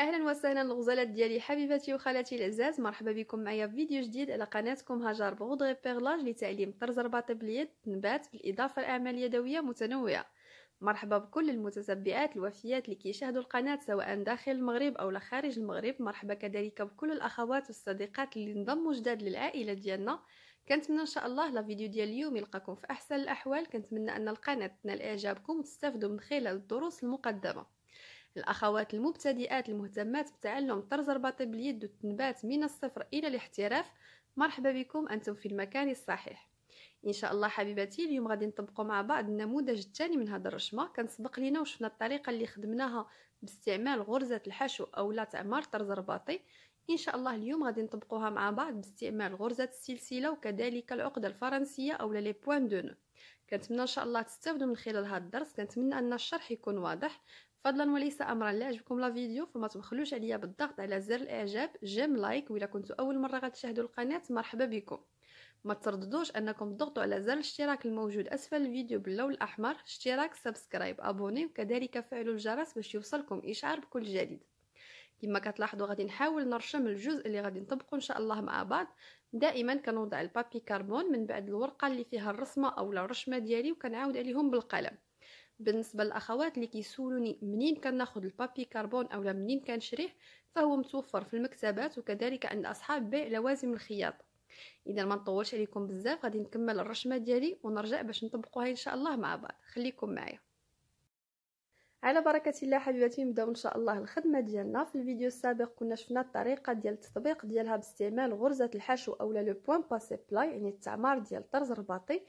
اهلا وسهلا الغزالات ديالي حبيباتي وخالاتي العزاز مرحبا بكم معايا في فيديو جديد على قناتكم هاجر بغودغي بيرلاج لتعليم طرز رباط باليد نبات بالاضافه لاعمال يدويه متنوعه مرحبا بكل المتتبعات الوفيات اللي كيشاهدوا القناه سواء داخل المغرب او خارج المغرب مرحبا كذلك بكل الاخوات والصديقات اللي انضموا جداد للعائله ديالنا كنتمنى ان شاء الله لا فيديو ديال اليوم يلقاكم في احسن الاحوال كنتمنى ان القناه تنال اعجابكم وتستافدوا من خلال الدروس المقدمه الأخوات المبتدئات المهتمات بتعلم طرز الرباط باليد والتنبات من الصفر إلى الاحتراف مرحبا بكم أنتم في المكان الصحيح ان شاء الله حبيباتي اليوم غادي نطبقوا مع بعض النموذج الثاني من هذا الرشمه كان سبق لينا وشفنا الطريقه اللي خدمناها باستعمال غرزه الحشو او لا تعمار طرز رباطي ان شاء الله اليوم غادي نطبقوها مع بعض باستعمال غرزه السلسله وكذلك العقده الفرنسيه او لي بوين دو نو كنتمنى ان شاء الله تستافدوا من خلال هذا الدرس كنتمنى ان الشرح يكون واضح فضلا وليس امرا لا عجبكم لا فيديو فما تبخلوش عليا بالضغط على زر الاعجاب جيم لايك ولا كنتو اول مره غتشاهدوا القناه مرحبا بكم ما ترددوش انكم تضغطوا على زر الاشتراك الموجود اسفل الفيديو باللون الاحمر اشتراك سبسكرايب ابوني وكذلك فعلوا الجرس باش يوصلكم اشعار بكل جديد كما كتلاحظوا غادي نحاول نرشم الجزء اللي غادي نطبقه ان شاء الله مع بعض دائما كنوضع البابي كربون من بعد الورقه اللي فيها الرسمه او الرشمه ديالي وكنعاود عليهم بالقلم بالنسبه للاخوات اللي كيسولوني منين كناخذ البابي كربون اولا منين كنشريه فهو متوفر في المكتبات وكذلك عند اصحاب بيع لوازم الخياط اذا ما نطولش عليكم بزاف غادي نكمل الرشمه ديالي ونرجع باش نطبقوها ان شاء الله مع بعض خليكم معايا على بركة الله حبيباتي نبداو ان شاء الله الخدمة ديالنا في الفيديو السابق كنا شفنا الطريقة ديال التطبيق ديالها باستعمال غرزة الحشو اولا لو بوين باسي بلاي يعني التعمار ديال طرز رباطي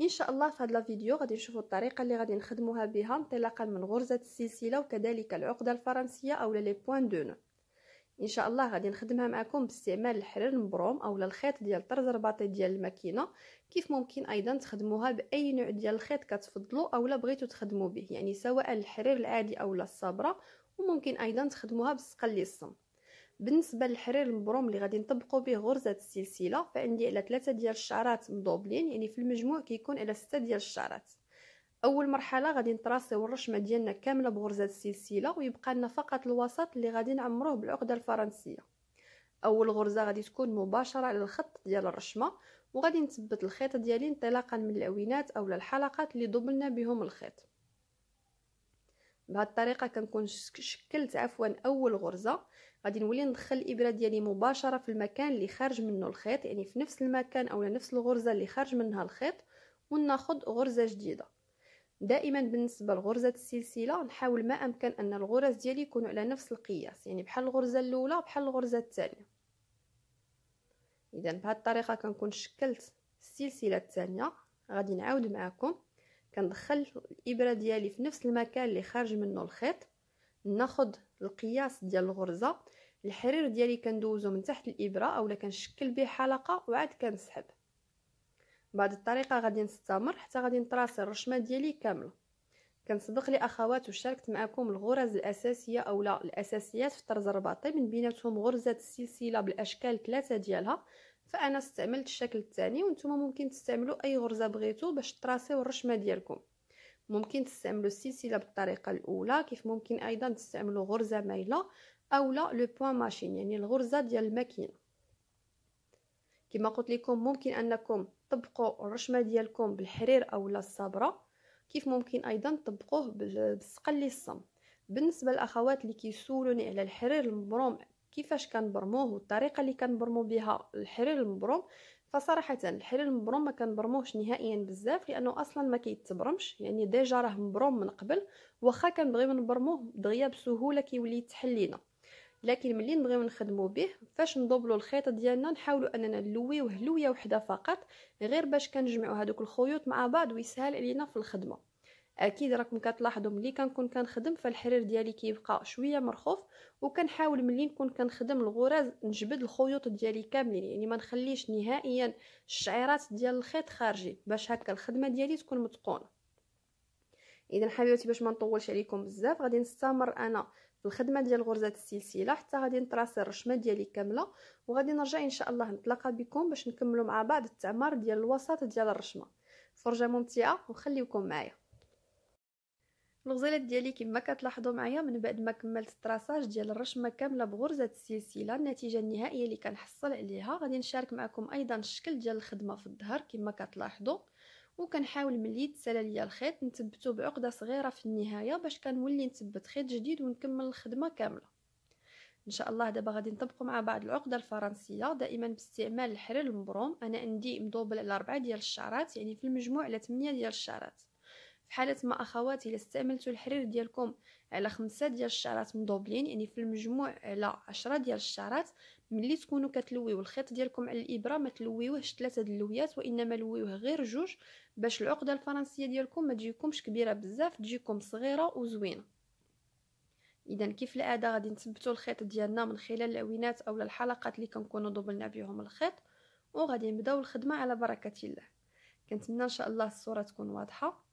ان شاء الله في هذا الفيديو غادي نشوفوا الطريقه اللي غادي نخدموها بها انطلاقا من غرزه السلسله وكذلك العقده الفرنسيه اولا لي بوين دون ان شاء الله غادي نخدمها معكم باستعمال الحرير المبروم اولا الخيط ديال الطرز رباطي ديال الماكينه كيف ممكن ايضا تخدموها باي نوع ديال الخيط كتفضلوا اولا بغيتو تخدموا به يعني سواء الحرير العادي اولا الصبره وممكن ايضا تخدموها بالسقل الصم بالنسبه للحرير المبروم اللي غادي نطبقوا به غرزه السلسله فعندي على ثلاثه ديال الشعرات مضوبلين يعني في المجموع كيكون على سته ديال الشعرات اول مرحله غادي نطراسيو الرشمه ديالنا كامله بغرزه السلسله ويبقى لنا فقط الوسط اللي غادي نعمروه بالعقده الفرنسيه اول غرزه غادي تكون مباشره على الخط ديال الرشمه وغادي نثبت الخيط ديالي انطلاقا من العوينات اولا الحلقات اللي ضبلنا بهم الخيط بهاد الطريقه كنكون شكلت عفوا اول غرزه غادي نولي ندخل الابره ديالي مباشره في المكان اللي خارج منه الخيط يعني في نفس المكان اولا نفس الغرزه اللي خارج منها الخيط وناخذ غرزه جديده دائما بالنسبه لغرزه السلسله نحاول ما امكن ان الغرز ديالي يكونوا على نفس القياس يعني بحال الغرزه الاولى بحال الغرزه الثانيه اذا بهذه الطريقه كنكون شكلت السلسله الثانيه غادي نعاود معكم كندخل الابره ديالي في نفس المكان اللي خارج منه الخيط ناخد القياس ديال الغرزه الحرير ديالي كندوزو من تحت الابره اولا كنشكل به حلقه وعاد كنسحب بهاد الطريقه غادي نستمر حتى غادي نطراسي الرشمه ديالي كامله كنسبق لي اخوات وشاركت معكم الغرز الاساسيه اولا الاساسيات في طرز الرباطي من بيناتهم غرزه السلسله بالاشكال ثلاثه ديالها فانا استعملت الشكل الثاني وانتم ممكن تستعملوا اي غرزه بغيتو باش تراسيو الرشمه ديالكم ممكن تستعملوا السلسله بالطريقه الاولى كيف ممكن ايضا تستعملوا غرزه مايله اولا لو بوين ماشين يعني الغرزه ديال الماكينه كما قلت لكم ممكن انكم تطبقوا الرشمه ديالكم بالحرير اولا الصبره كيف ممكن ايضا تطبقوه بالسقلي الصم بالنسبه للاخوات اللي كيسولوني على الحرير المبروم كيفاش كنبرموه والطريقه اللي كنبرمو بها الحرير المبروم فصراحه الحرير المبروم ما كنبرموهش نهائيا بزاف لانه اصلا ما كيتبرمش يعني ديجا راه مبروم من قبل واخا كنبغيو نبرموه دغيا بسهوله كيولي يتحل لينا لكن ملي نبغيو نخدمو به فاش نضبلو الخيط ديالنا نحاولو اننا نلويوه لويه وحده فقط غير باش كنجمعو هذوك الخيوط مع بعض ويسهل علينا في الخدمه اكيد راكم كتلاحظوا ملي كنكون كنخدم فالحرير ديالي كيبقى شويه مرخوف وكنحاول ملي نكون كنخدم الغراز نجبد الخيوط ديالي كاملين يعني ما نخليش نهائيا الشعيرات ديال الخيط خارجين باش هكا الخدمه ديالي تكون متقونه اذا حبيباتي باش ما نطولش عليكم بزاف غادي نستمر انا في الخدمه ديال غرزات السلسله حتى غادي نطراسي الرشمه ديالي كامله وغادي نرجع ان شاء الله نتلاقى بكم باش نكملوا مع بعض التعمار ديال الوسط ديال الرشمه فرجه ممتعه وخليكم معايا الغزالات ديالي كما كتلاحظوا معايا من بعد ما كملت التراساج ديال الرشمه كامله بغرزه السلسله النتيجه النهائيه اللي كنحصل عليها غادي نشارك معكم ايضا الشكل ديال الخدمه في الظهر كما كتلاحظوا وكنحاول ملي تسال ليا الخيط نثبته بعقده صغيره في النهايه باش كنولي نثبت خيط جديد ونكمل الخدمه كامله ان شاء الله دابا غادي نطبقوا مع بعض العقده الفرنسيه دائما باستعمال الحرير المبروم انا عندي مدوبل على 4 ديال الشعرات يعني في المجموع على 8 ديال الشعرات حالة ما أخواتي إلا استعملتو الحرير ديالكم على خمسة ديال الشعرات مدوبلين يعني في المجموع على عشرة ديال الشعرات ملي تكونوا كتلويو الخيط ديالكم على الإبرة ما تلويوهش ثلاثة اللويات وإنما لويوه غير جوج باش العقدة الفرنسية ديالكم ما تجيكمش كبيرة بزاف تجيكم صغيرة وزوينة اذا كيف العاده غادي نثبتو الخيط ديالنا من خلال العوينات اولا الحلقات اللي كنكونو دوبلنا بيهم الخيط وغادي نبداو الخدمه على بركه الله كنتمنى ان شاء الله الصوره تكون واضحه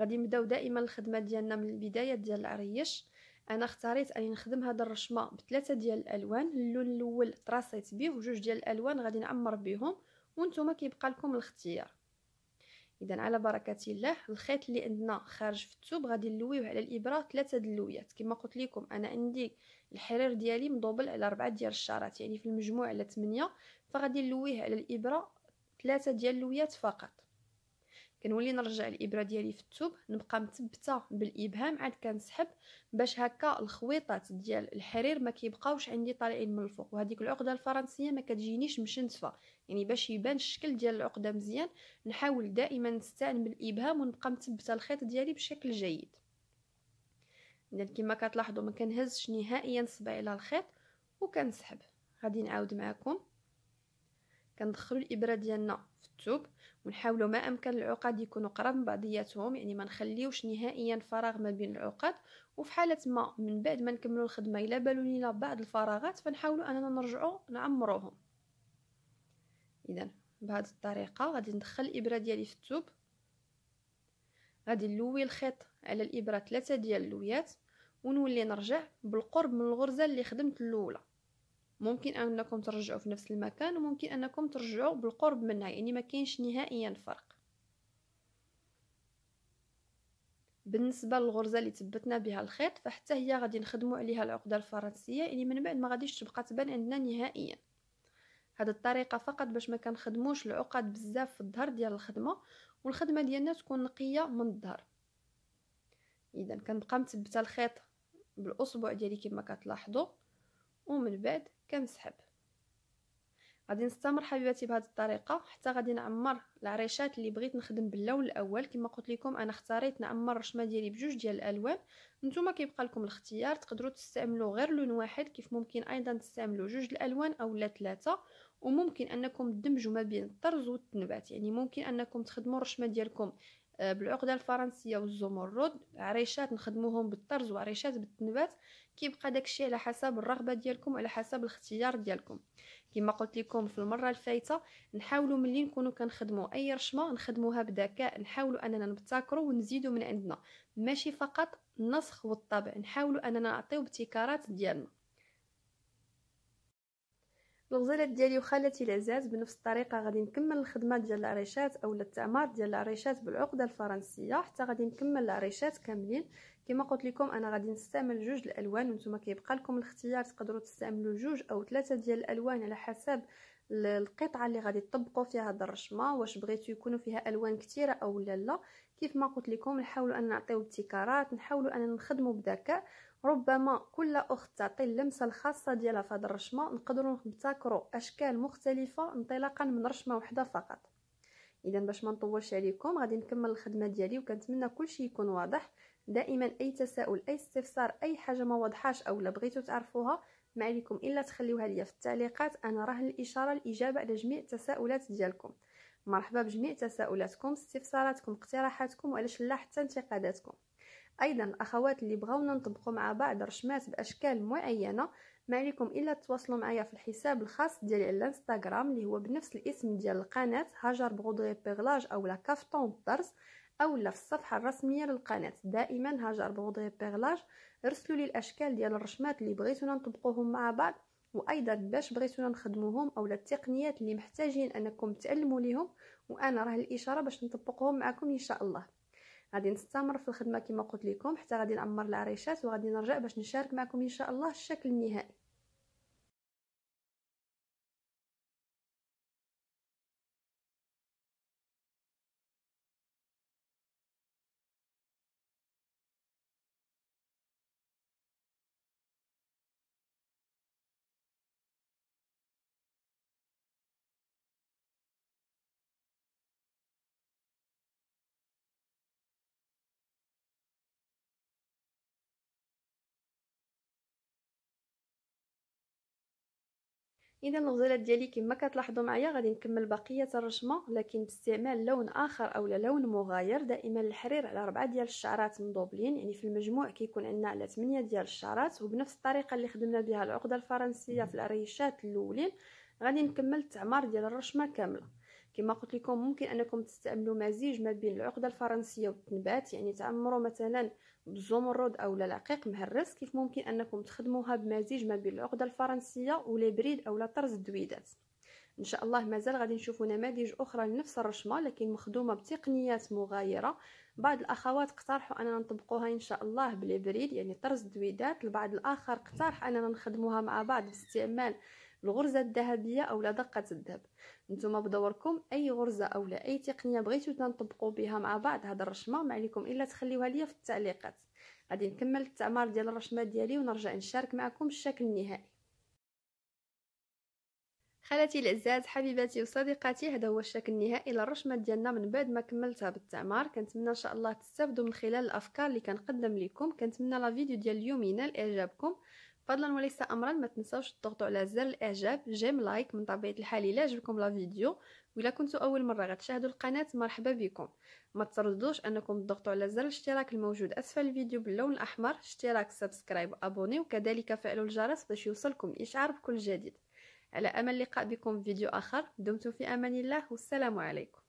غادي نبداو دائما الخدمه ديالنا من البدايه ديال العريش انا اختاريت اني نخدم هذا الرشمه بثلاثه ديال الالوان اللون الاول تراسيت به وجوج ديال الالوان غادي نعمر بهم وانتم كيبقى لكم الاختيار اذا على بركه الله الخيط اللي عندنا خارج في الثوب غادي نلويوه على الابره ثلاثه دلويات كما قلت لكم انا عندي الحرير ديالي مضوبل على أربعة ديال الشارات يعني في المجموع على 8 فغادي نلويه على الابره ثلاثه ديال اللويات فقط كنولي نرجع الابره ديالي في التوب نبقى مثبته بالابهام عاد كنسحب باش هكا الخويطات ديال الحرير ما كيبقاوش عندي طالعين من الفوق وهذيك العقده الفرنسيه ما كتجينيش مشنتفه يعني باش يبان الشكل ديال العقده مزيان نحاول دائما نستعن بالابهام ونبقى مثبته الخيط ديالي بشكل جيد اذا كما كتلاحظوا ما كنهزش نهائيا صبعي على الخيط وكنسحب غادي نعاود معكم كندخلوا الابره ديالنا في الثوب ونحاولوا ما امكن العقد يكونوا قراب من بعضياتهم يعني ما نخليوش نهائيا فراغ ما بين العقد وفي حاله ما من بعد ما نكملوا الخدمه الا بالوا لينا بعض الفراغات فنحاولوا اننا نرجعوا نعمروهم اذا بهذه الطريقه غادي ندخل الابره ديالي في الثوب غادي نلوي الخيط على الابره ثلاثه ديال اللويات ونولي نرجع بالقرب من الغرزه اللي خدمت الاولى ممكن انكم ترجعوا في نفس المكان وممكن انكم ترجعوا بالقرب منها يعني ما كاينش نهائيا فرق بالنسبه للغرزه اللي ثبتنا بها الخيط فحتى هي غادي نخدموا عليها العقده الفرنسيه يعني من بعد ما غاديش تبقى تبان عندنا نهائيا هذه الطريقه فقط باش ما كنخدموش العقد بزاف في الظهر ديال الخدمه والخدمه ديالنا تكون نقيه من الظهر اذا كنبقى مثبته الخيط بالاصبع ديالي كما كتلاحظوا ومن بعد كنسحب غادي نستمر حبيباتي بهذه الطريقه حتى غادي نعمر العريشات اللي بغيت نخدم باللون الاول كما قلت لكم انا اختاريت نعمر الرشمه ديالي بجوج ديال الالوان نتوما كيبقى لكم الاختيار تقدروا تستعملوا غير لون واحد كيف ممكن ايضا تستعملوا جوج الالوان اولا ثلاثه وممكن انكم تدمجوا ما بين الطرز والتنبات يعني ممكن انكم تخدموا الرشمه ديالكم آه، بالعقده الفرنسيه والزمرد عريشات نخدموهم بالطرز وعريشات بالتنبات كيبقى داكشي على حسب الرغبه ديالكم على حسب الاختيار ديالكم كما قلت لكم في المره الفايته نحاولوا ملي نكونوا كنخدموا اي رشمه نخدموها بذكاء نحاولوا اننا نبتكروا ونزيدوا من عندنا ماشي فقط النسخ والطبع نحاولوا اننا نعطيو ابتكارات ديالنا الغزالات ديالي وخالتي العزاز بنفس الطريقه غادي نكمل الخدمه ديال العريشات اولا التعمار ديال العريشات بالعقده الفرنسيه حتى غادي نكمل العريشات كاملين كما قلت لكم انا غادي نستعمل جوج الالوان وانتم كيبقى لكم الاختيار تقدروا تستعملوا جوج او ثلاثه ديال الالوان على حسب القطعه اللي غادي تطبقوا فيها هاد الرشمه واش بغيتو يكونوا فيها الوان كثيره او لا لا كيف ما قلت لكم نحاولوا ان نعطيو ابتكارات نحاولوا ان نخدموا بذكاء ربما كل اخت تعطي اللمسه الخاصه ديالها في هذه الرشمه نقدروا نبتكروا اشكال مختلفه انطلاقا من رشمه واحده فقط اذا باش ما نطولش عليكم غادي نكمل الخدمه ديالي وكنتمنى كلشي يكون واضح دائما اي تساؤل اي استفسار اي حاجه ما واضحاش او بغيتو تعرفوها ما عليكم الا تخليوها ليا في التعليقات انا راه الاشاره الاجابه على جميع التساؤلات ديالكم مرحبا بجميع تساؤلاتكم استفساراتكم اقتراحاتكم وعلاش لا حتى انتقاداتكم ايضا الاخوات اللي بغاونا نطبقوا مع بعض رشمات باشكال معينه ما عليكم الا تواصلوا معايا في الحساب الخاص ديالي على الانستغرام اللي هو بنفس الاسم ديال القناه هاجر بغودري بيغلاج او لا كافتون الطرز او لا في الصفحه الرسميه للقناه دائما هاجر بغودري بيغلاج ارسلوا لي الاشكال ديال الرشمات اللي بغيتونا نطبقوهم مع بعض وايضا باش بغيتونا نخدموهم اولا التقنيات اللي محتاجين انكم تعلموا ليهم وانا راه الاشاره باش نطبقهم معكم ان شاء الله غادي نستمر في الخدمه كما قلت لكم حتى غادي نعمر العريشات وغادي نرجع باش نشارك معكم ان شاء الله الشكل النهائي اذا الغزالات ديالي كما كتلاحظوا معايا غادي نكمل بقيه الرشمه لكن باستعمال لون اخر اولا لون مغاير دائما الحرير على ربعة ديال الشعرات مدوبلين يعني في المجموع كيكون عندنا على 8 ديال الشعرات وبنفس الطريقه اللي خدمنا بها العقده الفرنسيه في الريشات الاولين غادي نكمل التعمار ديال الرشمه كامله كما قلت لكم ممكن انكم تستعملوا مزيج ما بين العقده الفرنسيه والتنبات يعني تعمروا مثلا الزمرد او العقيق مهرس كيف ممكن انكم تخدموها بمزيج ما بين العقده الفرنسيه والبريد او طرز الدويدات ان شاء الله مازال غادي نشوفوا نماذج اخرى لنفس الرشمه لكن مخدومه بتقنيات مغايره بعض الاخوات اقترحوا اننا نطبقوها ان شاء الله بالبريد يعني طرز الدويدات البعض الاخر اقترح اننا نخدموها مع بعض باستعمال الغرزه الذهبيه اولا دقه الذهب نتوما بدوركم اي غرزه اولا اي تقنيه بغيتو تنطبقوا بها مع بعض هاد الرشمه ما عليكم الا تخليوها ليا في التعليقات غادي نكمل التعمار ديال الرشمه ديالي ونرجع نشارك معكم الشكل النهائي خالاتي الاعزاء حبيباتي وصديقاتي هذا هو الشكل النهائي للرشمه ديالنا من بعد ما كملتها بالتعمار كنتمنى ان شاء الله تستافدوا من خلال الافكار اللي كنقدم لكم كنتمنى لا فيديو ديال اليوم ينال اعجابكم فضلا وليس امرا ما تنساوش تضغطوا على زر الاعجاب جيم لايك من طبيعه الحال الا عجبكم لا فيديو ولا كنتوا اول مره غتشاهدوا القناه مرحبا بكم ما تردوش انكم تضغطوا على زر الاشتراك الموجود اسفل الفيديو باللون الاحمر اشتراك سبسكرايب ابوني وكذلك فعلوا الجرس باش يوصلكم اشعار بكل جديد على امل اللقاء بكم في فيديو اخر دمتم في امان الله والسلام عليكم